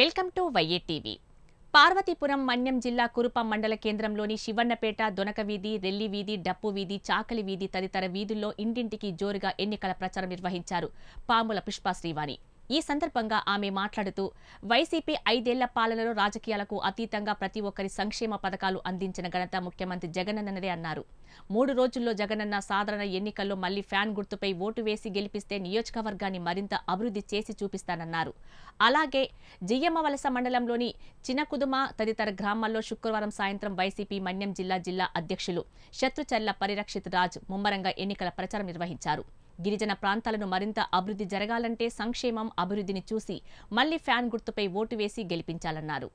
welcome to YA TV Parvathipuram Manyam జిల్లా కురుపం మండల కేంద్రంలోని శివన్నపేట దొనక వీధి రెల్లి వీధి డప్పు వీధి చాకలి వీధి తదితర వీధుల్లో ఇంటింటికి జోరుగా ఎన్నికల ప్రచారం నిర్వహించారు పాముల పుష్ప శ్రీవాణి ఈ సందర్భంగా ఆమె మాట్లాడుతూ వైసీపీ ఐదేళ్ల పాలనలో రాజకీయాలకు అతీతంగా ప్రతి ఒక్కరి సంక్షేమ పథకాలు అందించిన ఘనత ముఖ్యమంత్రి జగనన్నదే అన్నారు మూడు రోజుల్లో జగనన్న సాధారణ ఎన్నికల్లో మళ్లీ ఫ్యాన్ గుర్తుపై ఓటు వేసి గెలిపిస్తే నియోజకవర్గాన్ని మరింత అభివృద్ధి చేసి చూపిస్తానన్నారు అలాగే జియ్యమ్మవలస మండలంలోని చినకుదుమ తదితర గ్రామాల్లో శుక్రవారం సాయంత్రం వైసీపీ మన్యం జిల్లా జిల్లా అధ్యక్షులు శత్రుచర్ల పరిరక్షిత్ రాజ్ ముమ్మరంగా ఎన్నికల ప్రచారం నిర్వహించారు గిరిజన ప్రాంతాలను మరింత అభివృద్ధి జరగాలంటే సంక్షేమం అభివృద్ధిని చూసి మళ్లీ ఫ్యాన్ గుర్తుపై ఓటు వేసి గెలిపించాలన్నారు